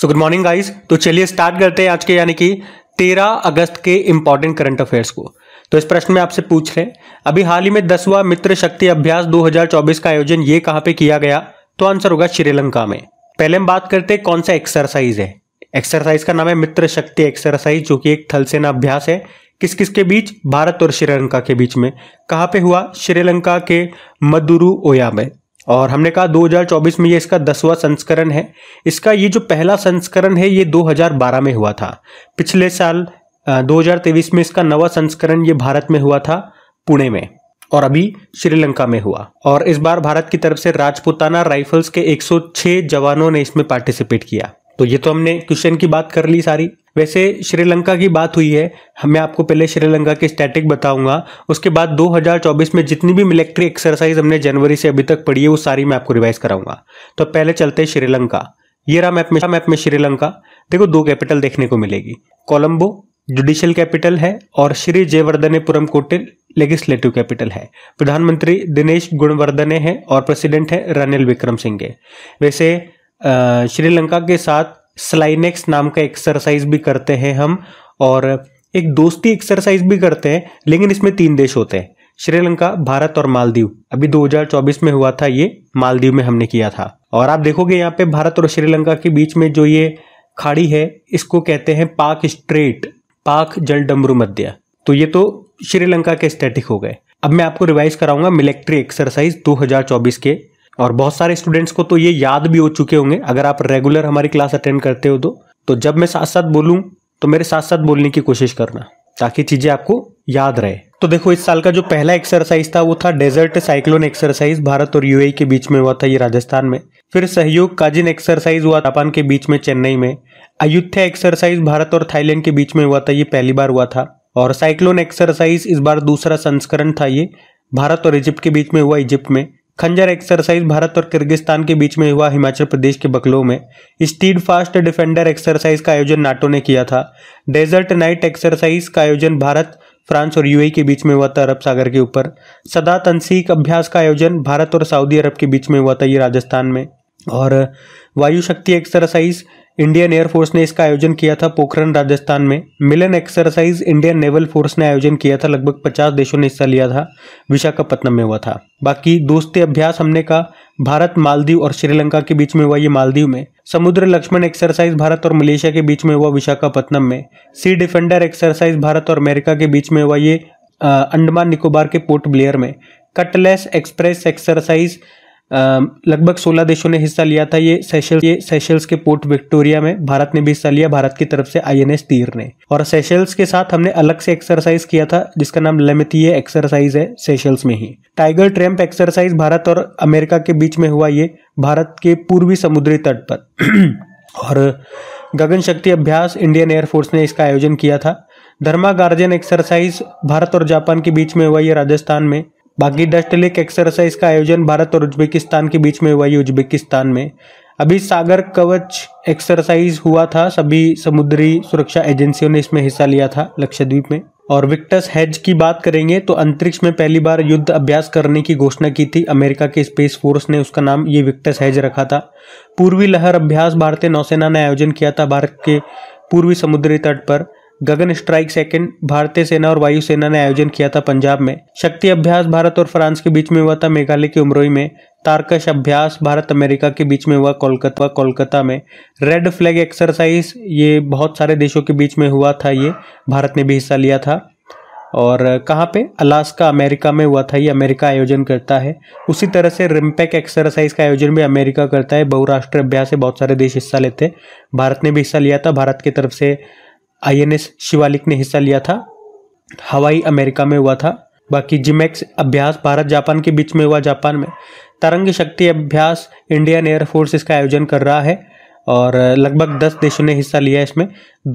so good morning guys तो चलिए start करते हैं आज के यानी कि तेरह अगस्त के इंपॉर्टेंट करंट अफेयर्स को तो इस प्रश्न में आपसे पूछ रहे अभी हाल ही में दसवां मित्र शक्ति अभ्यास 2024 का आयोजन ये कहां पे किया गया तो आंसर होगा श्रीलंका में पहले हम बात करते हैं कौन सा एक्सरसाइज है एक्सरसाइज का नाम है मित्र शक्ति एक्सरसाइज जो कि एक थल सेना अभ्यास है किस किस के बीच भारत और श्रीलंका के बीच में कहां पे हुआ श्रीलंका के मदुरु ओया में और हमने कहा 2024 में ये इसका दसवां संस्करण है इसका ये जो पहला संस्करण है ये 2012 में हुआ था पिछले साल दो में इसका नवा संस्करण ये भारत में हुआ था पुणे में और अभी श्रीलंका में हुआ और इस बार भारत की तरफ से राजपुताना राइफल्स के 106 जवानों ने इसमें पार्टिसिपेट किया तो ये तो हमने क्वेश्चन की बात कर ली सारी वैसे श्रीलंका की बात हुई है मैं आपको पहले श्रीलंका के स्टैटिक बताऊंगा उसके बाद 2024 में जितनी भी मिलिट्री एक्सरसाइज हमने जनवरी से अभी तक पढ़ी है वो सारी मैं आपको रिवाइज कराऊंगा तो पहले चलते हैं श्रीलंका ये रहा मैप में मैप में श्रीलंका देखो दो कैपिटल देखने को मिलेगी कोलम्बो जुडिशियल कैपिटल है और श्री जयवर्धनेपुरम कोटिल लेगिस्लेटिव कैपिटल है प्रधानमंत्री दिनेश गुणवर्धने हैं और प्रेसिडेंट है रनिल विक्रम सिंह वैसे श्रीलंका के साथ स्लाइनेक्स नाम का एक्सरसाइज भी करते हैं हम और एक दोस्ती एक्सरसाइज भी करते हैं लेकिन इसमें तीन देश होते हैं श्रीलंका भारत और मालदीव अभी 2024 में हुआ था ये मालदीव में हमने किया था और आप देखोगे यहाँ पे भारत और श्रीलंका के बीच में जो ये खाड़ी है इसको कहते हैं पाक स्ट्रेट पाक जल डमरू मध्य तो ये तो श्रीलंका के स्टैटिक हो गए अब मैं आपको रिवाइज कराऊंगा मिलिट्री एक्सरसाइज 2024 के और बहुत सारे स्टूडेंट्स को तो ये याद भी हो चुके होंगे अगर आप रेगुलर हमारी क्लास अटेंड करते हो तो तो जब मैं साथ साथ बोलूँ तो मेरे साथ साथ बोलने की कोशिश करना ताकि चीज़ें आपको याद रहे तो देखो इस साल का जो पहला एक्सरसाइज था वो था डेजर्ट साइक्लोन एक्सरसाइज भारत और यूएई e के बीच में हुआ था ये राजस्थान में फिर सहयोग काजिन एक्सरसाइज हुआ जापान के बीच में चेन्नई में अयोध्या एक्सरसाइज भारत और थाईलैंड के बीच में हुआ था ये पहली बार हुआ था और साइक्लोन एक्सरसाइज इस बार दूसरा संस्करण था ये भारत और इजिप्ट के बीच में हुआ इजिप्ट में खंजर एक्सरसाइज भारत और किर्गिस्तान के बीच में हुआ हिमाचल प्रदेश के बकलो में स्टीड फास्ट डिफेंडर एक्सरसाइज का आयोजन नाटो ने किया था डेजर्ट नाइट एक्सरसाइज का आयोजन भारत फ्रांस और यूएई के बीच में हुआ था अरब सागर के ऊपर सदा तनसीक अभ्यास का आयोजन भारत और सऊदी अरब के बीच में हुआ था ये राजस्थान में और वायु शक्ति एक्सरसाइज इंडियन एयरफोर्स ने इसका आयोजन किया था पोखरण राजस्थान में Milan exercise Indian naval force ने आयोजन किया था लगभग 50 देशों ने हिस्सा लिया था विशाखापट्टनम में हुआ था बाकी दोस्ती अभ्यास हमने कहा भारत मालदीव और श्रीलंका के बीच में हुआ ये मालदीव में समुद्र लक्ष्मण एक्सरसाइज भारत और मलेशिया के बीच में हुआ विशाखापट्टनम में सी डिफेंडर एक्सरसाइज भारत और अमेरिका के बीच में हुआ ये अंडमान निकोबार के पोर्ट ब्लेयर में कटलेस एक्सप्रेस एक्सरसाइज लगभग 16 देशों ने हिस्सा लिया था ये सेशल्स ये सेशल्स के पोर्ट विक्टोरिया में भारत ने भी हिस्सा लिया भारत की तरफ से आईएनएस तीर ने और सेशल्स के साथ हमने अलग से एक्सरसाइज किया था जिसका नाम लेमितीय एक्सरसाइज है सेशल्स में ही टाइगर ट्रैम्प एक्सरसाइज भारत और अमेरिका के बीच में हुआ ये भारत के पूर्वी समुद्री तट पर और गगन शक्ति अभ्यास इंडियन एयरफोर्स ने इसका आयोजन किया था धर्मा गार्जन एक्सरसाइज भारत और जापान के बीच में हुआ ये राजस्थान में बाकी डस्ट लेक एक्सरसाइज का आयोजन भारत और उज्बेकिस्तान के बीच में हुआ ये उज्बेकिस्तान में अभी सागर कवच एक्सरसाइज हुआ था सभी समुद्री सुरक्षा एजेंसियों ने इसमें हिस्सा लिया था लक्षद्वीप में और विक्टस हेज की बात करेंगे तो अंतरिक्ष में पहली बार युद्ध अभ्यास करने की घोषणा की थी अमेरिका के स्पेस फोर्स ने उसका नाम ये विक्टस हेज रखा था पूर्वी लहर अभ्यास भारतीय नौसेना ने आयोजन किया था भारत के पूर्वी समुद्री तट पर गगन स्ट्राइक सेकेंड भारतीय सेना और वायुसेना ने आयोजन किया था पंजाब में शक्ति अभ्यास भारत और फ्रांस के बीच में हुआ था मेघालय के उमरोई में तारकश अभ्यास भारत अमेरिका के बीच में हुआ कोलकाता कोलकाता में रेड फ्लैग एक्सरसाइज ये बहुत सारे देशों के बीच में हुआ था ये भारत ने भी हिस्सा लिया था और कहाँ पे अलास्का अमेरिका में हुआ था ये अमेरिका आयोजन करता है उसी तरह से रिम्पैक एक्सरसाइज का आयोजन भी अमेरिका करता है बहुराष्ट्रीय अभ्यास से बहुत सारे देश हिस्सा लेते हैं भारत ने भी हिस्सा लिया था भारत की तरफ से आईएनएस शिवालिक ने हिस्सा लिया था हवाई अमेरिका में हुआ था बाकी जिमेक्स अभ्यास भारत जापान के बीच में हुआ जापान में तरंग शक्ति अभ्यास इंडियन एयरफोर्स इसका आयोजन कर रहा है और लगभग दस देशों ने हिस्सा लिया है इसमें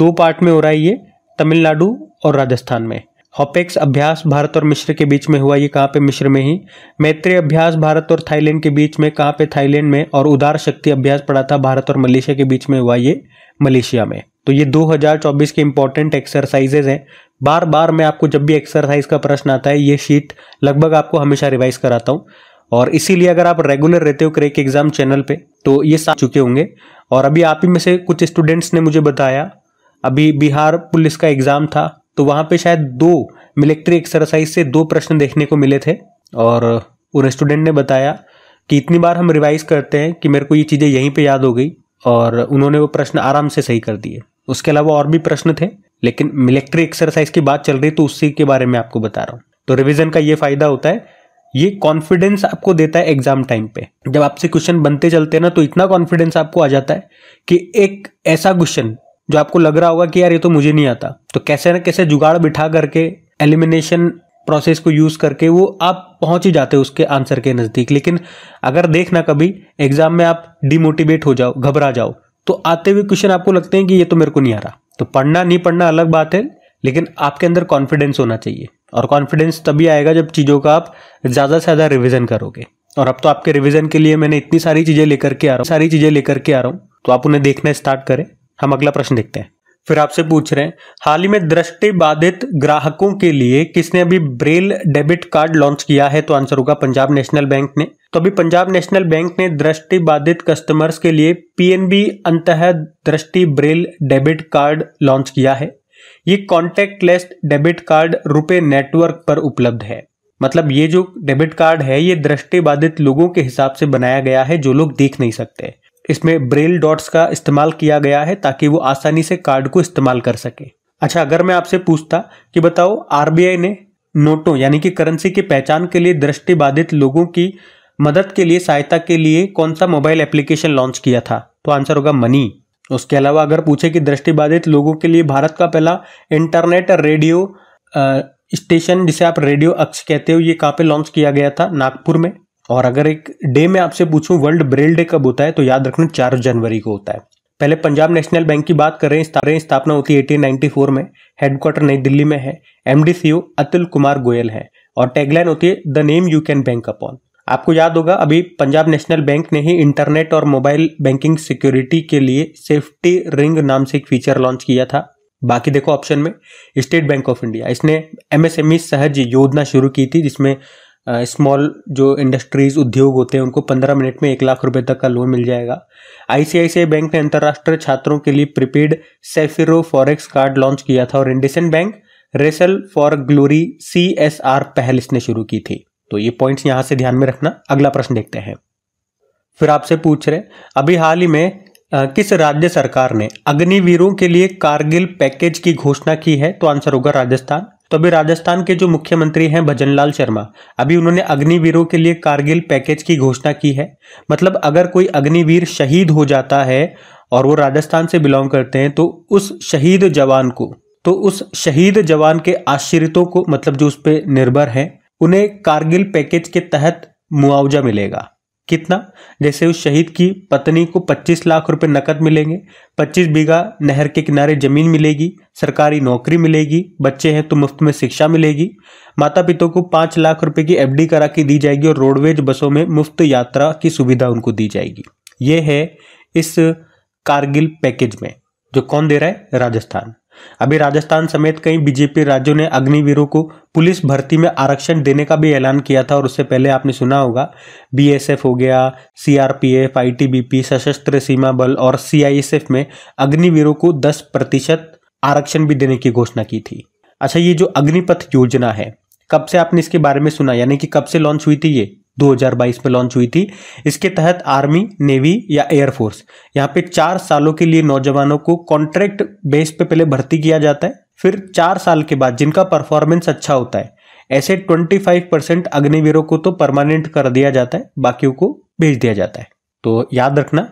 दो पार्ट में हो रहा है ये तमिलनाडु और राजस्थान में हॉपेक्स अभ्यास भारत और मिश्र के बीच में हुआ ये कहाँ पे मिश्र में ही मैत्री अभ्यास भारत और थाईलैंड के बीच में कहाँ पे थाईलैंड में और उदार शक्ति अभ्यास पड़ा था भारत और मलेशिया के बीच में हुआ ये मलेशिया में तो ये 2024 के इंपॉर्टेंट एक्सरसाइजेज हैं बार बार मैं आपको जब भी एक्सरसाइज का प्रश्न आता है ये शीट लगभग आपको हमेशा रिवाइज कराता हूँ और इसीलिए अगर आप रेगुलर रहते हो क्रेक एग्जाम चैनल पे तो ये साथ चुके होंगे और अभी आप ही में से कुछ स्टूडेंट्स ने मुझे बताया अभी बिहार पुलिस का एग्जाम था तो वहाँ पे शायद दो मिलिट्री एक्सरसाइज से दो प्रश्न देखने को मिले थे और उन स्टूडेंट ने बताया कि इतनी बार हम रिवाइज करते हैं कि मेरे को ये चीज़ें यहीं पर याद हो गई और उन्होंने वो प्रश्न आराम से सही कर दिए उसके अलावा और भी प्रश्न थे लेकिन मिलिट्री एक्सरसाइज की बात चल रही तो उसी के बारे में आपको बता रहा हूँ तो रिविजन का ये फायदा होता है ये कॉन्फिडेंस आपको देता है एग्जाम टाइम पे जब आपसे क्वेश्चन बनते चलते हैं ना तो इतना कॉन्फिडेंस आपको आ जाता है कि एक ऐसा क्वेश्चन जो आपको लग रहा होगा कि यार ये तो मुझे नहीं आता तो कैसे ना कैसे जुगाड़ बिठा करके एलिमिनेशन प्रोसेस को यूज करके वो आप पहुंच ही जाते हो उसके आंसर के नज़दीक लेकिन अगर देखना कभी एग्जाम में आप डिमोटिवेट हो जाओ घबरा जाओ तो आते हुए क्वेश्चन आपको लगते हैं कि ये तो मेरे को नहीं आ रहा तो पढ़ना नहीं पढ़ना अलग बात है लेकिन आपके अंदर कॉन्फिडेंस होना चाहिए और कॉन्फिडेंस तभी आएगा जब चीज़ों का आप ज़्यादा से ज़्यादा रिविजन करोगे और अब तो आपके रिविजन के लिए मैंने इतनी सारी चीज़ें लेकर के आ रहा हूँ सारी चीज़ें लेकर के आ रहा हूँ तो आप उन्हें देखना स्टार्ट करें हम अगला प्रश्न देखते हैं फिर आपसे पूछ रहे हैं हाल ही में दृष्टि बाधित ग्राहकों के लिए किसने अभी ब्रेल डेबिट कार्ड लॉन्च किया है तो आंसर होगा पंजाब नेशनल बैंक ने तो अभी पंजाब नेशनल बैंक ने दृष्टि बाधित कस्टमर्स के लिए पीएनबी अंत दृष्टि ब्रेल डेबिट कार्ड लॉन्च किया है ये contactless debit card RuPay network पर उपलब्ध है मतलब ये जो डेबिट कार्ड है ये दृष्टि बाधित लोगों के हिसाब से बनाया गया है जो लोग देख नहीं सकते इसमें ब्रेल डॉट्स का इस्तेमाल किया गया है ताकि वो आसानी से कार्ड को इस्तेमाल कर सके अच्छा अगर मैं आपसे पूछता कि बताओ आरबीआई ने नोटों यानी कि करेंसी की पहचान के लिए दृष्टिबाधित लोगों की मदद के लिए सहायता के लिए कौन सा मोबाइल एप्लीकेशन लॉन्च किया था तो आंसर होगा मनी उसके अलावा अगर पूछे कि दृष्टिबाधित लोगों के लिए भारत का पहला इंटरनेट रेडियो स्टेशन जिसे आप रेडियो अक्ष कहते हो ये कहाँ पे लॉन्च किया गया था नागपुर में और अगर एक डे में आपसे पूछूं वर्ल्ड ब्रेल डे कब होता है तो याद रखना चार जनवरी को होता है पहले पंजाब नेशनल बैंक की बात करें स्थापना होती है 1894 में हेडक्वार्टर नई दिल्ली में है एमडीसीओ e अतुल कुमार गोयल है और टैगलाइन होती है the name you can bank upon आपको याद होगा अभी पंजाब नेशनल बैंक ने ही इंटरनेट और मोबाइल बैंकिंग सिक्योरिटी के लिए सेफ्टी रिंग नाम से एक फीचर लॉन्च किया था बाकी देखो ऑप्शन में स्टेट बैंक ऑफ इंडिया इसने एमएसएमई e सहज योजना शुरू की थी जिसमें स्मॉल जो इंडस्ट्रीज़ उद्योग होते हैं उनको पंद्रह मिनट में एक लाख रुपए तक का लोन मिल जाएगा आईसीआईसीआई बैंक ने अंतर्राष्ट्रीय छात्रों के लिए prepaid Safiro forex card launch किया था और Indian bank wrestle for glory C S R पहल इसने शुरू की थी तो ये पॉइंट्स यहाँ से ध्यान में रखना अगला प्रश्न देखते हैं फिर आपसे पूछ रहे अभी हाल ही में आ, किस राज्य सरकार ने अग्निवीरों के लिए कारगिल पैकेज की घोषणा की है तो आंसर होगा राजस्थान तो अभी राजस्थान के जो मुख्यमंत्री हैं भजनलाल शर्मा अभी उन्होंने अग्निवीरों के लिए कारगिल पैकेज की घोषणा की है मतलब अगर कोई अग्निवीर शहीद हो जाता है और वो राजस्थान से बिलोंग करते हैं तो उस शहीद जवान को तो उस शहीद जवान के आश्रितों को मतलब जो उस पर निर्भर है उन्हें कारगिल पैकेज के तहत मुआवजा मिलेगा कितना जैसे उस शहीद की पत्नी को 25 लाख रुपए नकद मिलेंगे 25 बीघा नहर के किनारे जमीन मिलेगी सरकारी नौकरी मिलेगी बच्चे हैं तो मुफ्त में शिक्षा मिलेगी माता पिता को 5 लाख रुपए की एफडी करा के दी जाएगी और रोडवेज बसों में मुफ्त यात्रा की सुविधा उनको दी जाएगी ये है इस कारगिल पैकेज में जो कौन दे रहा है राजस्थान अभी राजस्थान समेत कई बीजेपी राज्यों ने अग्निवीरों को पुलिस भर्ती में आरक्षण देने का भी ऐलान किया था और उससे पहले आपने सुना होगा बीएसएफ हो गया सीआरपीएफ आईटीबीपी सशस्त्र सीमा बल और सीआईएसएफ में अग्निवीरों को 10 प्रतिशत आरक्षण भी देने की घोषणा की थी अच्छा ये जो अग्निपथ योजना है कब से आपने इसके बारे में सुना यानी कि कब से लॉन्च हुई थी ये 2022 में लॉन्च हुई थी इसके तहत आर्मी नेवी या एयरफोर्स यहाँ पे चार सालों के लिए नौजवानों को कॉन्ट्रैक्ट बेस पे पहले भर्ती किया जाता है फिर चार साल के बाद जिनका परफॉर्मेंस अच्छा होता है ऐसे 25 परसेंट अग्निवीरों को तो परमानेंट कर दिया जाता है बाकियों को भेज दिया जाता है तो याद रखना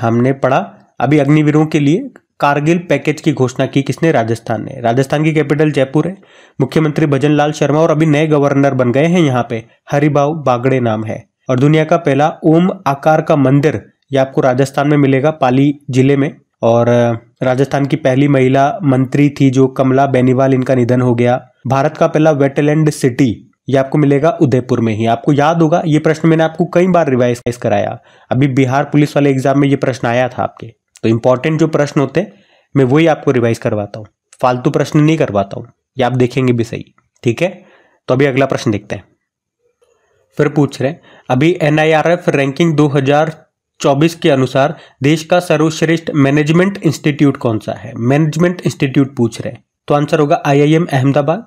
हमने पढ़ा अभी अग्निवीरों के लिए कारगिल पैकेज की घोषणा की किसने राजस्थान ने राजस्थान की कैपिटल जयपुर है मुख्यमंत्री भजन लाल शर्मा और अभी नए गवर्नर बन गए हैं यहाँ पे हरिभाव बागड़े नाम है और दुनिया का पहला ओम आकार का मंदिर ये आपको राजस्थान में मिलेगा पाली जिले में और राजस्थान की पहली महिला मंत्री थी जो कमला बेनीवाल इनका निधन हो गया भारत का पहला वेटलैंड सिटी ये आपको मिलेगा उदयपुर में ही आपको याद होगा ये प्रश्न मैंने आपको कई बार रिवाइज कराया अभी बिहार पुलिस वाले एग्जाम में ये प्रश्न आया था आपके तो इंपॉर्टेंट जो प्रश्न होते हैं मैं वही आपको रिवाइज करवाता हूँ फालतू प्रश्न नहीं करवाता हूँ ये आप देखेंगे भी सही ठीक है तो अभी अगला प्रश्न देखते हैं फिर पूछ रहे हैं अभी एनआईआरएफ रैंकिंग दो चौबीस के अनुसार देश का सर्वश्रेष्ठ मैनेजमेंट इंस्टीट्यूट कौन सा है मैनेजमेंट इंस्टीट्यूट पूछ रहे हैं तो आंसर होगा आईआईएम अहमदाबाद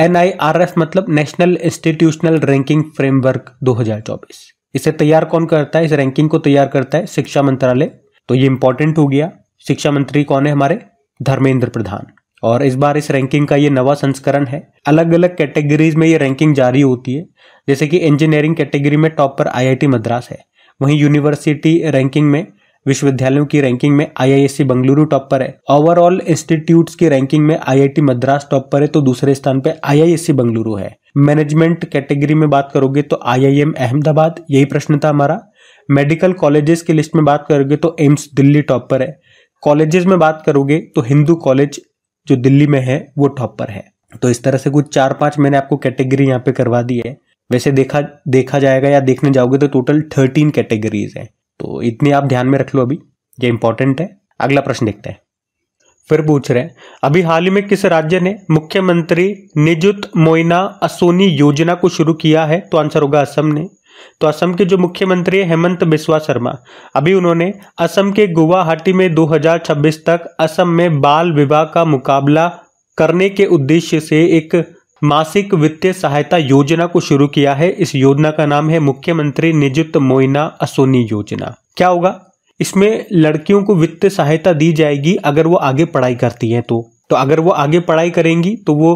एनआईआरएफ मतलब नेशनल इंस्टीट्यूशनल रैंकिंग फ्रेमवर्क 2024 इसे तैयार कौन करता है इस रैंकिंग को तैयार करता है शिक्षा मंत्रालय तो ये इंपॉर्टेंट हो गया शिक्षा मंत्री कौन है हमारे धर्मेंद्र प्रधान और इस बार इस रैंकिंग का ये नवा संस्करण है अलग अलग कैटेगरीज में ये रैंकिंग जारी होती है जैसे कि इंजीनियरिंग कैटेगरी में टॉप पर आईआईटी मद्रास है वहीं यूनिवर्सिटी रैंकिंग में विश्वविद्यालयों की रैंकिंग में आईआईएससी बंगलुरु टॉप पर है ओवरऑल इंस्टीट्यूट की रैंकिंग में आईआईटी मद्रास टॉप पर है तो दूसरे स्थान पर आईआईएससी बंगलुरु है मैनेजमेंट कैटेगरी में बात करोगे तो आईआईएम अहमदाबाद यही प्रश्न था हमारा मेडिकल कॉलेजेस की लिस्ट में बात करोगे तो एम्स दिल्ली टॉप पर है कॉलेजेस में बात करोगे तो हिंदू कॉलेज जो दिल्ली में है वो टॉप पर है तो इस तरह से कुछ चार पांच मैंने आपको कैटेगरी यहाँ पे करवा दी है वैसे देखा देखा जाएगा या देखने जाओगे तो टोटल थर्टीन कैटेगरीज हैं तो इतनी आप ध्यान में रख लो अभी ये इंपॉर्टेंट है अगला प्रश्न देखते हैं फिर पूछ रहे हैं अभी हाल ही में किस राज्य ने मुख्यमंत्री निजुत मोइना असोनी योजना को शुरू किया है तो आंसर होगा असम ने तो असम के जो मुख्यमंत्री है हेमंत बिस्वा शर्मा अभी उन्होंने असम के गुवाहाटी में 2026 तक असम में बाल विवाह का मुकाबला करने के उद्देश्य से एक मासिक वित्तीय सहायता योजना को शुरू किया है इस योजना का नाम है मुख्यमंत्री निजुत मोइना असोनी योजना क्या होगा इसमें लड़कियों को वित्तीय सहायता दी जाएगी अगर वो आगे पढ़ाई करती है तो तो अगर वो आगे पढ़ाई करेंगी तो वो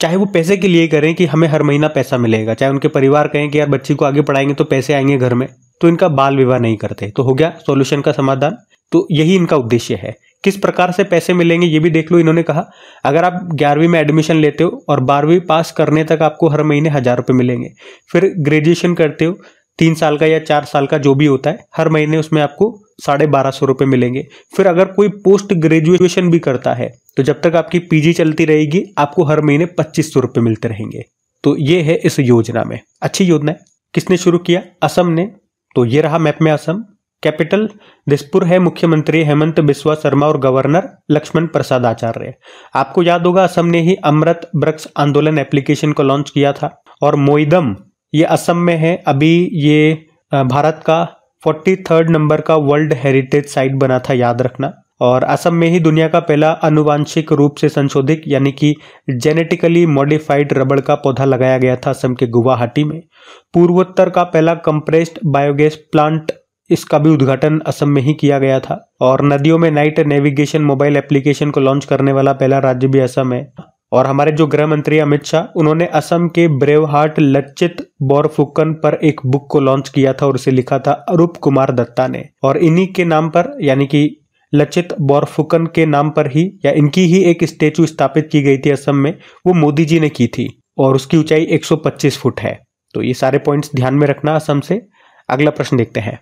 चाहे वो पैसे के लिए करें कि हमें हर महीना पैसा मिलेगा चाहे उनके परिवार कहें कि यार बच्ची को आगे पढ़ाएंगे तो पैसे आएंगे घर में तो इनका बाल विवाह नहीं करते तो हो गया सोल्यूशन का समाधान तो यही इनका उद्देश्य है किस प्रकार से पैसे मिलेंगे ये भी देख लो इन्होंने कहा अगर आप ग्यारहवीं में एडमिशन लेते हो और बारहवीं पास करने तक आपको हर महीने हज़ार रुपये मिलेंगे फिर ग्रेजुएशन करते हो तीन साल का या चार साल का जो भी होता है हर महीने उसमें आपको साढ़े बारह सौ रुपये मिलेंगे फिर अगर कोई पोस्ट ग्रेजुएशन भी करता है तो जब तक आपकी पीजी चलती रहेगी आपको हर महीने पच्चीस सौ रुपये मिलते रहेंगे तो ये है इस योजना में अच्छी योजना है किसने शुरू किया असम ने तो ये रहा मैप में असम कैपिटल दिसपुर है मुख्यमंत्री हेमंत बिस्वा शर्मा और गवर्नर लक्ष्मण प्रसाद आचार्य आपको याद होगा असम ने ही अमृत वृक्ष आंदोलन एप्लीकेशन को लॉन्च किया था और मोइदम ये असम में है अभी ये भारत का फोर्टी थर्ड नंबर का वर्ल्ड हेरिटेज साइट बना था याद रखना और असम में ही दुनिया का पहला अनुवांशिक रूप से संशोधित यानी कि जेनेटिकली मॉडिफाइड रबड़ का पौधा लगाया गया था असम के गुवाहाटी में पूर्वोत्तर का पहला कंप्रेस्ड बायोगैस प्लांट इसका भी उद्घाटन असम में ही किया गया था और नदियों में नाइट नेविगेशन मोबाइल एप्लीकेशन को लॉन्च करने वाला पहला राज्य भी असम है और हमारे जो गृह मंत्री अमित शाह उन्होंने असम के ब्रेवहाट लचित बोरफुकन पर एक बुक को लॉन्च किया था और उसे लिखा था अरूप कुमार दत्ता ने और इन्हीं के नाम पर यानी कि लचित बोरफुकन के नाम पर ही या इनकी ही एक स्टेचू स्थापित की गई थी असम में वो मोदी जी ने की थी और उसकी ऊंचाई 125 फुट है तो ये सारे पॉइंट्स ध्यान में रखना असम से अगला प्रश्न देखते हैं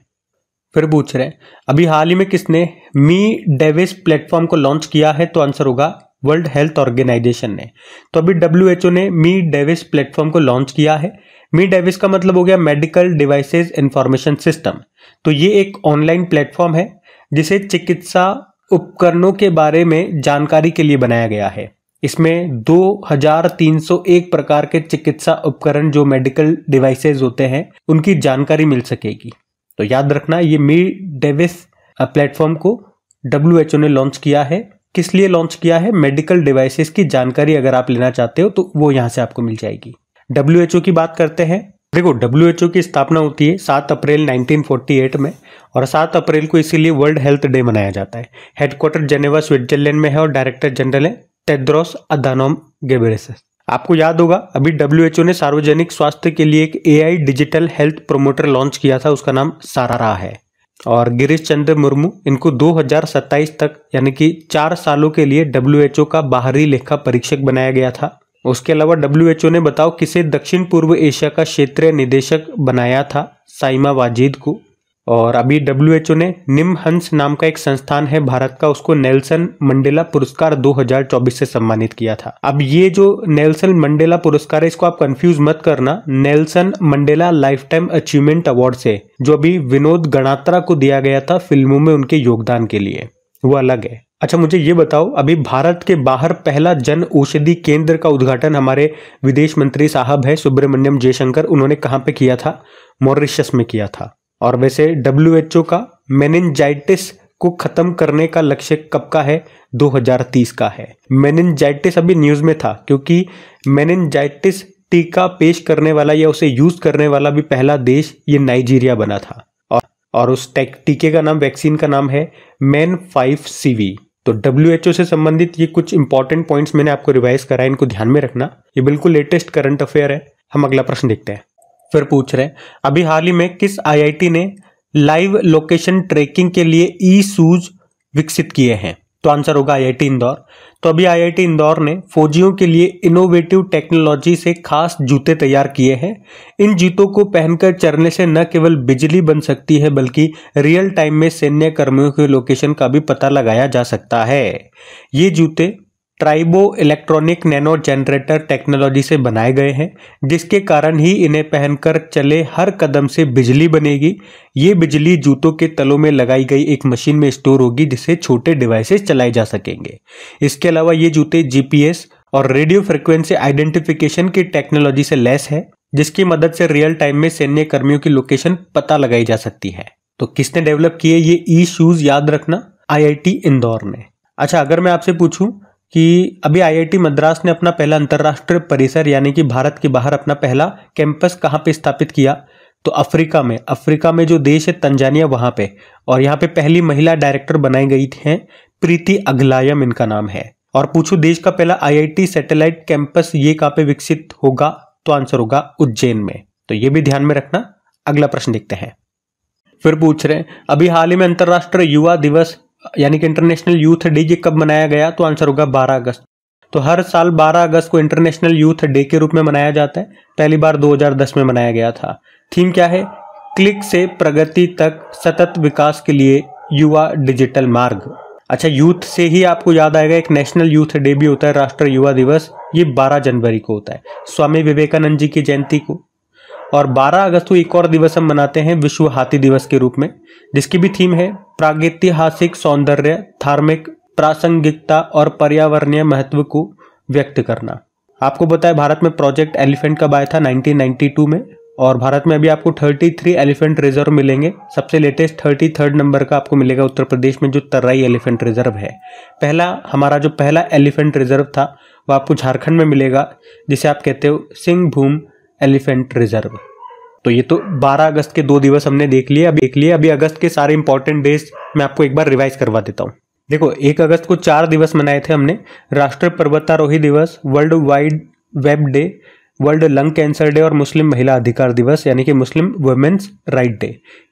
फिर पूछ रहे हैं अभी हाल ही में किसने मी डेविस प्लेटफॉर्म को लॉन्च किया है तो आंसर होगा वर्ल्ड हेल्थ ऑर्गेनाइजेशन ने तो अभी डब्ल्यू ने मी डेविस प्लेटफॉर्म को लॉन्च किया है मी डेविस का मतलब हो गया मेडिकल डिवाइसेज इंफॉर्मेशन सिस्टम तो ये एक ऑनलाइन प्लेटफॉर्म है जिसे चिकित्सा उपकरणों के बारे में जानकारी के लिए बनाया गया है इसमें 2301 प्रकार के चिकित्सा उपकरण जो मेडिकल डिवाइसेज होते हैं उनकी जानकारी मिल सकेगी तो याद रखना ये मी डेविस प्लेटफॉर्म को डब्ल्यू ने लॉन्च किया है किस लिए लॉन्च किया है मेडिकल डिवाइसेस की जानकारी अगर आप लेना चाहते हो तो वो यहाँ से आपको मिल जाएगी डब्ल्यू की बात करते हैं देखो डब्ल्यू की स्थापना होती है सात अप्रैल 1948 में और सात अप्रैल को इसीलिए वर्ल्ड हेल्थ डे मनाया जाता है हेडक्वार्टर जेनेवा स्विट्जरलैंड में है और डायरेक्टर जनरल है टेड्रोस अदानोम गेबरेसस आपको याद होगा अभी डब्ल्यू ने सार्वजनिक स्वास्थ्य के लिए एक AI digital health promoter launch किया था उसका नाम सारारा है और गिरीश चंद्र मुर्मू इनको 2027 तक यानी कि चार सालों के लिए डब्ल्यू का बाहरी लेखा परीक्षक बनाया गया था उसके अलावा डब्ल्यू ने बताओ किसे दक्षिण पूर्व एशिया का क्षेत्रीय निदेशक बनाया था साइमा वाजिद को और अभी डब्ल्यू ने निम हंस नाम का एक संस्थान है भारत का उसको नेल्सन मंडेला पुरस्कार 2024 से सम्मानित किया था अब ये जो नेल्सन मंडेला पुरस्कार है इसको आप कंफ्यूज मत करना Nelson Mandela lifetime achievement award से जो अभी विनोद गणात्रा को दिया गया था फिल्मों में उनके योगदान के लिए वो अलग है अच्छा मुझे ये बताओ अभी भारत के बाहर पहला जन औषधि केंद्र का उद्घाटन हमारे विदेश मंत्री साहब है सुब्रमण्यम जयशंकर उन्होंने कहाँ पे किया था मॉरिशस में किया था और वैसे डब्ल्यू का मेनिनजाइटिस को खत्म करने का लक्ष्य कब का है 2030 का है मेनिनजाइटिस अभी न्यूज़ में था क्योंकि मेनिनजाइटिस टीका पेश करने वाला या उसे यूज़ करने वाला भी पहला देश ये नाइजीरिया बना था और, और उस टीके का नाम वैक्सीन का नाम है मैन फाइव सीवी तो डब्ल्यू से संबंधित ये कुछ इंपॉर्टेंट पॉइंट्स मैंने आपको रिवाइज करा है इनको ध्यान में रखना ये बिल्कुल लेटेस्ट करंट अफेयर है हम अगला प्रश्न देखते हैं फिर पूछ रहे हैं अभी हाल ही में किस आईआईटी ने लाइव लोकेशन ट्रैकिंग के लिए ई सूज विकसित किए हैं तो आंसर होगा आईआईटी इंदौर तो अभी आईआईटी इंदौर ने फौजियों के लिए इनोवेटिव टेक्नोलॉजी से खास जूते तैयार किए हैं इन जूतों को पहनकर चलने से न केवल बिजली बन सकती है बल्कि रियल टाइम में सैन्य कर्मियों के लोकेशन का भी पता लगाया जा सकता है ये जूते tribo electronic nano generator technology से बनाए गए हैं जिसके कारण ही इन्हें पहनकर चले हर कदम से बिजली बनेगी ये बिजली जूतों के तलों में लगाई गई एक मशीन में स्टोर होगी जिससे छोटे डिवाइसेस चलाए जा सकेंगे इसके अलावा ये जूते जीपीएस और रेडियो फ्रिक्वेंसी आइडेंटिफिकेशन की टेक्नोलॉजी से लैस है जिसकी मदद से रियल टाइम में सैन्य कर्मियों की लोकेशन पता लगाई जा सकती है तो किसने डेवलप किए ये ई शूज याद रखना आई इंदौर ने अच्छा अगर मैं आपसे पूछूं कि अभी आईआईटी मद्रास ने अपना पहला अंतर्राष्ट्रीय परिसर यानी कि भारत के बाहर अपना पहला कैंपस कहाँ पे स्थापित किया तो अफ्रीका में अफ्रीका में जो देश है तंजानिया वहाँ पे और यहाँ पे पहली महिला डायरेक्टर बनाई गई थी प्रीति अघलायम इनका नाम है और पूछो देश का पहला आईआईटी सैटेलाइट कैंपस ये कहाँ पे विकसित होगा तो आंसर होगा उज्जैन में तो ये भी ध्यान में रखना अगला प्रश्न देखते हैं फिर पूछ रहे हैं अभी हाल ही में अंतर्राष्ट्रीय युवा दिवस यानी कि इंटरनेशनल यूथ डे ये कब मनाया गया तो आंसर होगा 12 अगस्त तो हर साल 12 अगस्त को इंटरनेशनल यूथ डे के रूप में मनाया जाता है पहली बार 2010 में मनाया गया था थीम क्या है क्लिक से प्रगति तक सतत विकास के लिए युवा डिजिटल मार्ग अच्छा यूथ से ही आपको याद आएगा एक नेशनल यूथ डे भी होता है राष्ट्रीय युवा दिवस ये 12 जनवरी को होता है स्वामी विवेकानंद जी की जयंती को और 12 अगस्त को एक और दिवस हम मनाते हैं विश्व हाथी दिवस के रूप में जिसकी भी थीम है प्रागैतिहासिक सौंदर्य धार्मिक प्रासंगिकता और पर्यावरणीय महत्व को व्यक्त करना आपको बताया भारत में प्रोजेक्ट एलिफेंट कब आया था 1992 में और भारत में अभी आपको 33 एलिफेंट रिजर्व मिलेंगे सबसे लेटेस्ट थर्ड नंबर का आपको मिलेगा उत्तर प्रदेश में जो तर्राई एलिफेंट रिजर्व है पहला हमारा जो पहला एलिफेंट रिजर्व था वो आपको झारखंड में मिलेगा जिसे आप कहते हो सिंह भूम एलिफेंट रिजर्व तो ये तो 12 अगस्त के दो दिवस हमने देख लिए अभी देख लिए अभी अगस्त के सारे इंपॉर्टेंट डेज मैं आपको एक बार रिवाइज करवा देता हूँ देखो एक अगस्त को चार दिवस मनाए थे हमने राष्ट्रीय पर्वतारोही दिवस World Wide Web Day World Lung Cancer Day और मुस्लिम महिला अधिकार दिवस यानी कि मुस्लिम वुमेन्स राइट डे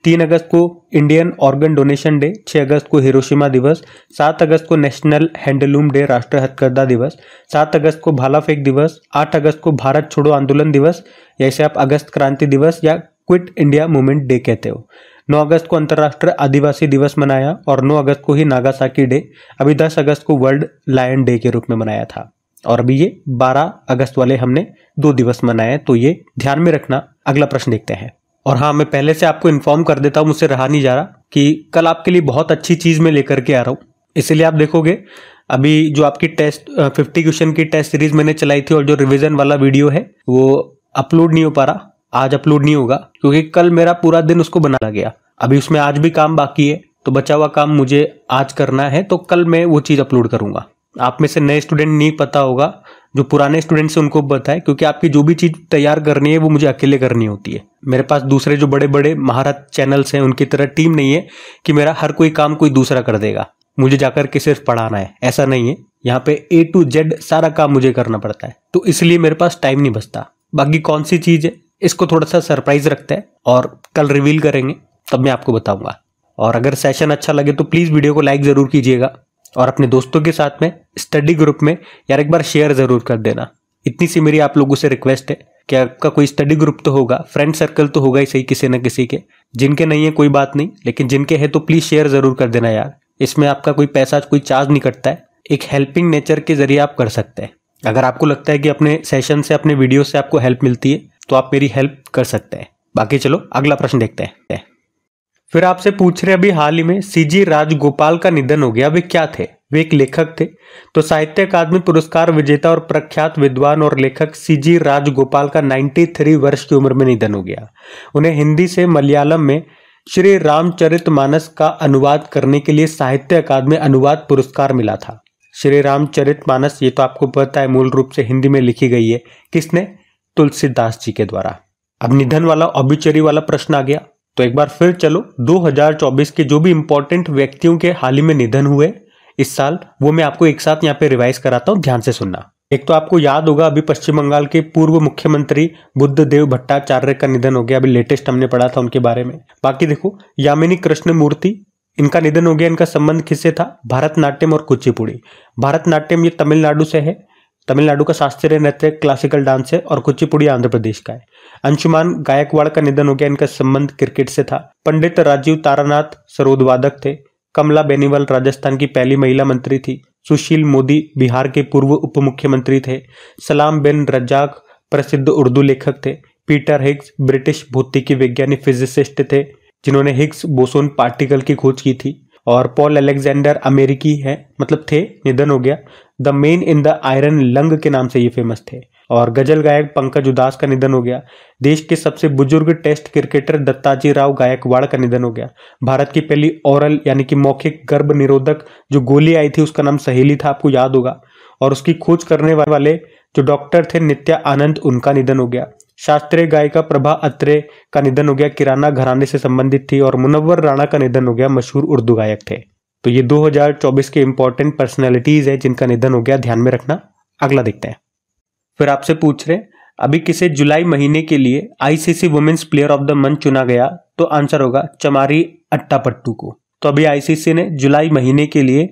तीन अगस्त को इंडियन ऑर्गन डोनेशन डे छः अगस्त को हिरोशिमा दिवस सात अगस्त को नेशनल हैंडलूम डे राष्ट्रीय हथकरदा दिवस सात अगस्त को भाला फेंक दिवस आठ अगस्त को भारत छोड़ो आंदोलन दिवस या इसे आप अगस्त क्रांति दिवस या क्विट इंडिया मूवमेंट डे कहते हो 9 अगस्त को अंतर्राष्ट्रीय आदिवासी दिवस मनाया और 9 अगस्त को ही नागासाकी डे अभी 10 अगस्त को वर्ल्ड लायन डे के रूप में मनाया था और अभी ये 12 अगस्त वाले हमने दो दिवस मनाए तो ये ध्यान में रखना अगला प्रश्न देखते हैं और हाँ मैं पहले से आपको इन्फॉर्म कर देता हूँ मुझसे रहा नहीं जा रहा कि कल आपके लिए बहुत अच्छी चीज़ मैं लेकर के आ रहा हूँ इसीलिए आप देखोगे अभी जो आपकी टेस्ट फिफ्टी क्वेश्चन की टेस्ट सीरीज मैंने चलाई थी और जो रिविजन वाला वीडियो है वो अपलोड नहीं हो पा रहा आज अपलोड नहीं होगा क्योंकि कल मेरा पूरा दिन उसको बनाया गया अभी उसमें आज भी काम बाकी है तो बचा हुआ काम मुझे आज करना है तो कल मैं वो चीज़ अपलोड करूंगा आप में से नए स्टूडेंट नहीं पता होगा जो पुराने स्टूडेंट से उनको बताए क्योंकि आपकी जो भी चीज़ तैयार करनी है वो मुझे अकेले करनी होती है मेरे पास दूसरे जो बड़े बड़े महारत चैनल्स हैं उनकी तरह टीम नहीं है कि मेरा हर कोई काम कोई दूसरा कर देगा मुझे जाकर के सिर्फ पढ़ाना है ऐसा नहीं है यहाँ पे ए टू जेड सारा काम मुझे करना पड़ता है तो इसलिए मेरे पास टाइम नहीं बचता बाकी कौन सी चीज़ है इसको थोड़ा सा सरप्राइज रखता है और कल रिवील करेंगे तब मैं आपको बताऊंगा और अगर सेशन अच्छा लगे तो प्लीज़ वीडियो को लाइक ज़रूर कीजिएगा और अपने दोस्तों के साथ में स्टडी ग्रुप में यार एक बार शेयर ज़रूर कर देना इतनी सी मेरी आप लोगों से रिक्वेस्ट है कि आपका कोई स्टडी ग्रुप तो होगा फ्रेंड सर्कल तो होगा ही सही किसी न किसी के जिनके नहीं है कोई बात नहीं लेकिन जिनके है तो प्लीज़ शेयर ज़रूर कर देना यार इसमें आपका कोई पैसा कोई चार्ज नहीं कटता है एक हेल्पिंग नेचर के जरिए आप कर सकते हैं अगर आपको लगता है कि अपने सेशन से अपने वीडियो से आपको हेल्प मिलती है तो आप मेरी हेल्प कर सकते हैं बाकी चलो अगला प्रश्न देखते हैं फिर आपसे पूछ रहे अभी हाल ही में सीजी राजगोपाल का निधन हो गया वे क्या थे वे एक लेखक थे तो साहित्य अकादमी पुरस्कार विजेता और प्रख्यात विद्वान और लेखक सीजी राजगोपाल का 93 वर्ष की उम्र में निधन हो गया उन्हें हिंदी से मलयालम में श्री रामचरित मानस का अनुवाद करने के लिए साहित्य अकादमी अनुवाद पुरस्कार मिला था श्री रामचरित मानस ये तो आपको पता है मूल रूप से हिंदी में लिखी गई है किसने तुलसीदास जी के द्वारा अब निधन वाला औबिचरी वाला प्रश्न आ गया तो एक बार फिर चलो 2024 के जो भी इंपॉर्टेंट व्यक्तियों के हाल ही में निधन हुए इस साल वो मैं आपको एक साथ यहाँ पे रिवाइज कराता हूँ ध्यान से सुनना एक तो आपको याद होगा अभी पश्चिम बंगाल के पूर्व मुख्यमंत्री बुद्ध देव भट्टाचार्य का निधन हो गया अभी लेटेस्ट हमने पढ़ा था उनके बारे में बाकी देखो यामिनी कृष्ण मूर्ति इनका निधन हो गया इनका संबंध किससे था भारतनाट्यम और कुचिपुड़ी भारतनाट्यम ये तमिलनाडु से है तमिलनाडु का शास्त्रीय नृत्य क्लासिकल डांस है और कुचिपुड़ी आंध्र प्रदेश का है अंशुमान गायकवाड़ का निधन हो गया इनका संबंध क्रिकेट से था पंडित राजीव तारानाथ वादक थे कमला बेनीवाल राजस्थान की पहली महिला मंत्री थी सुशील मोदी बिहार के पूर्व उप मुख्यमंत्री थे सलाम बिन रज्जाक प्रसिद्ध उर्दू लेखक थे पीटर हिग्स ब्रिटिश भौतिकी वैज्ञानिक फिजिसिस्ट थे जिन्होंने हिग्स बोसोन पार्टिकल की खोज की थी और पॉल अलेक्जेंडर अमेरिकी है मतलब थे निधन हो गया the man in the iron lung के नाम से ये फेमस थे और गजल गायक पंकज उदास का निधन हो गया देश के सबसे बुजुर्ग टेस्ट क्रिकेटर दत्ताजी राव गायकवाड़ का निधन हो गया भारत की पहली ओरल यानी कि मौखिक गर्भ निरोधक जो गोली आई थी उसका नाम सहेली था आपको याद होगा और उसकी खोज करने वाले जो डॉक्टर थे नित्या आनंद उनका निधन हो गया शास्त्रीय गायिका प्रभा अत्रे का निधन हो गया किराना घराने से संबंधित थी और मुनव्वर राणा का निधन हो गया मशहूर उर्दू गायक थे तो ये 2024 के इंपॉर्टेंट पर्सनैलिटीज़ है जिनका निधन हो गया ध्यान में रखना अगला देखते हैं फिर आपसे पूछ रहे अभी किसे जुलाई महीने के लिए ICC women's player of the month चुना गया तो आंसर होगा चमारी अट्टापट्टू को तो अभी आईसीसी ने जुलाई महीने के लिए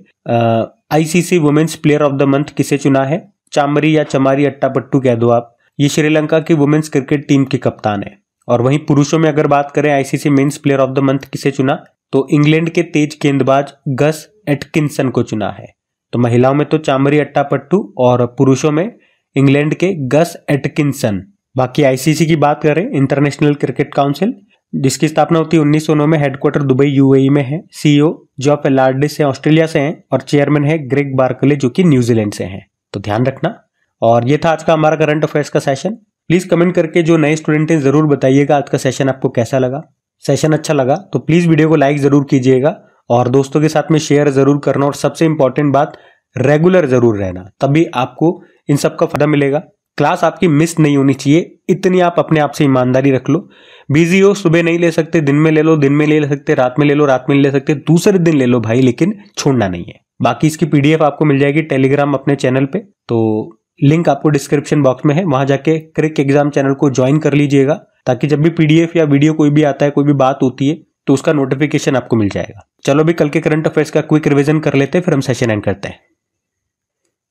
ICC women's player of the month किसे चुना है चामरी या चमारी अट्टापट्टू कह दो आप ये श्रीलंका की वुमेन्स क्रिकेट टीम की कप्तान है और वहीं पुरुषों में अगर बात करें ICC men's player of the month किसे चुना तो इंग्लैंड के तेज गेंदबाज गस एटकिंसन को चुना है तो महिलाओं में तो चामरी अट्टापट्टू और पुरुषों में इंग्लैंड के गस एटकिंसन बाकी आईसीसी की बात करें इंटरनेशनल क्रिकेट काउंसिल जिसकी स्थापना होती है उन्नीस सौ नौ में हेडक्वार्टर दुबई यूएई e में है सीईओ जॉफ एलार्डिस है ऑस्ट्रेलिया से हैं और चेयरमैन है ग्रेग बार्कले जो कि न्यूजीलैंड से हैं तो ध्यान रखना और ये था आज का हमारा करंट अफेयर्स का सेशन प्लीज़ कमेंट करके जो नए स्टूडेंट हैं ज़रूर बताइएगा आज का सेशन आपको कैसा लगा सेशन अच्छा लगा तो प्लीज़ वीडियो को लाइक ज़रूर कीजिएगा और दोस्तों के साथ में शेयर ज़रूर करना और सबसे इंपॉर्टेंट बात रेगुलर ज़रूर रहना तभी आपको इन सब का फायदा मिलेगा क्लास आपकी मिस नहीं होनी चाहिए इतनी आप अपने आप से ईमानदारी रख लो बिजी हो सुबह नहीं ले सकते दिन में ले लो दिन में ले सकते रात में ले लो रात में ले सकते दूसरे दिन ले लो भाई लेकिन छोड़ना नहीं है बाकी इसकी पीडीएफ आपको मिल जाएगी टेलीग्राम अपने चैनल पे तो लिंक आपको डिस्क्रिप्शन बॉक्स में है वहां जाके क्रिक एग्जाम चैनल को ज्वाइन कर लीजिएगा ताकि जब भी पीडीएफ या वीडियो कोई भी आता है कोई भी बात होती है तो उसका नोटिफिकेशन आपको मिल जाएगा चलो भी कल के करंट अफेयर्स का क्विक रिविजन कर लेते हैं फिर हम सेशन एंड करते हैं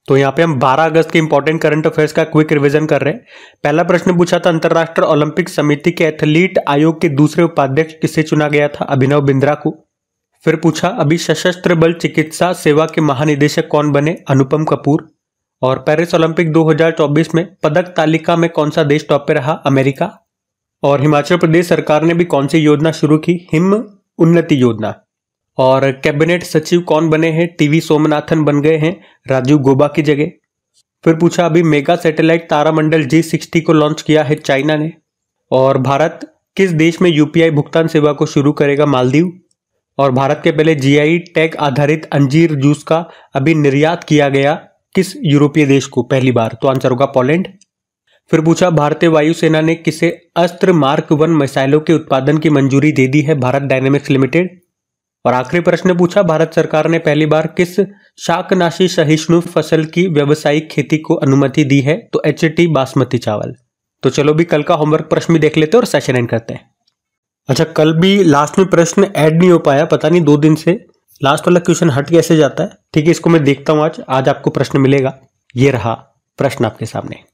तो यहाँ पे हम 12 अगस्त के इंपॉर्टेंट करंट अफेयर्स का क्विक रिवीजन कर रहे हैं पहला प्रश्न पूछा था अंतर्राष्ट्रीय ओलंपिक समिति के एथलीट आयोग के दूसरे उपाध्यक्ष किसे चुना गया था अभिनव बिंद्रा को फिर पूछा अभी सशस्त्र बल चिकित्सा सेवा के महानिदेशक कौन बने अनुपम कपूर और पेरिस ओलंपिक 2024 में पदक तालिका में कौन सा देश टॉप पे रहा अमेरिका और हिमाचल प्रदेश सरकार ने भी कौन सी योजना शुरू की हिम उन्नति योजना और कैबिनेट सचिव कौन बने हैं टीवी सोमनाथन बन गए हैं राजीव गोबा की जगह फिर पूछा अभी मेगा सैटेलाइट तारामंडल जी सिक्सटी को लॉन्च किया है चाइना ने और भारत किस देश में यूपीआई भुगतान सेवा को शुरू करेगा मालदीव और भारत के पहले जीआई टैग आधारित अंजीर जूस का अभी निर्यात किया गया किस यूरोपीय देश को पहली बार तो आंसर होगा पोलैंड फिर पूछा भारतीय वायुसेना ने किसे अस्त्र मार्क वन मिसाइलों के उत्पादन की मंजूरी दे दी है भारत डायनेमिक्स लिमिटेड और आखिरी प्रश्न पूछा भारत सरकार ने पहली बार किस शाकनाशी सहिष्णु फसल की व्यवसायिक खेती को अनुमति दी है तो एच बासमती चावल तो चलो भी कल का होमवर्क प्रश्न भी देख लेते हैं और सेशन एंड करते हैं अच्छा कल भी लास्ट में प्रश्न ऐड नहीं हो पाया पता नहीं दो दिन से लास्ट वाला क्वेश्चन हट कैसे जाता है ठीक है इसको मैं देखता हूं आज आज आपको प्रश्न मिलेगा ये रहा प्रश्न आपके सामने